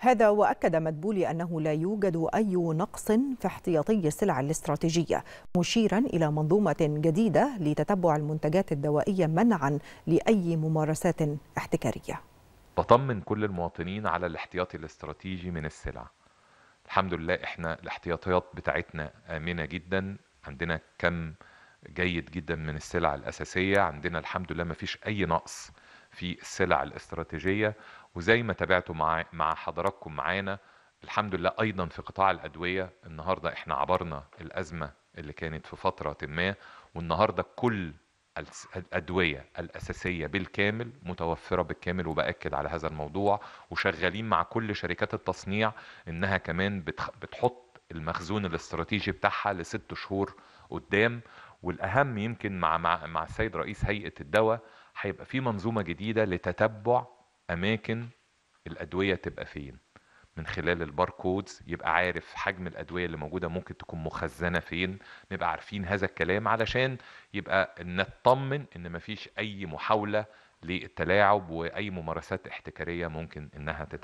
هذا وأكد مدبولي أنه لا يوجد أي نقص في احتياطي السلع الاستراتيجية مشيرا إلى منظومة جديدة لتتبع المنتجات الدوائية منعا لأي ممارسات احتكارية بطمن كل المواطنين على الاحتياطي الاستراتيجي من السلع الحمد لله احنا الاحتياطيات بتاعتنا آمنة جدا عندنا كم جيد جدا من السلع الأساسية عندنا الحمد لله ما فيش أي نقص في السلع الاستراتيجية وزي ما تابعتوا مع مع حضراتكم معانا الحمد لله أيضا في قطاع الأدوية النهاردة احنا عبرنا الأزمة اللي كانت في فترة ما والنهاردة كل الأدوية الأساسية بالكامل متوفرة بالكامل وبأكد على هذا الموضوع وشغالين مع كل شركات التصنيع إنها كمان بتحط المخزون الاستراتيجي بتاعها لست شهور قدام والاهم يمكن مع مع, مع السيد رئيس هيئه الدواء هيبقى في منظومه جديده لتتبع اماكن الادويه تبقى فين من خلال الباركودز يبقى عارف حجم الادويه اللي موجوده ممكن تكون مخزنه فين نبقى عارفين هذا الكلام علشان يبقى نطمن ان مفيش اي محاوله للتلاعب واي ممارسات احتكاريه ممكن انها تتعمل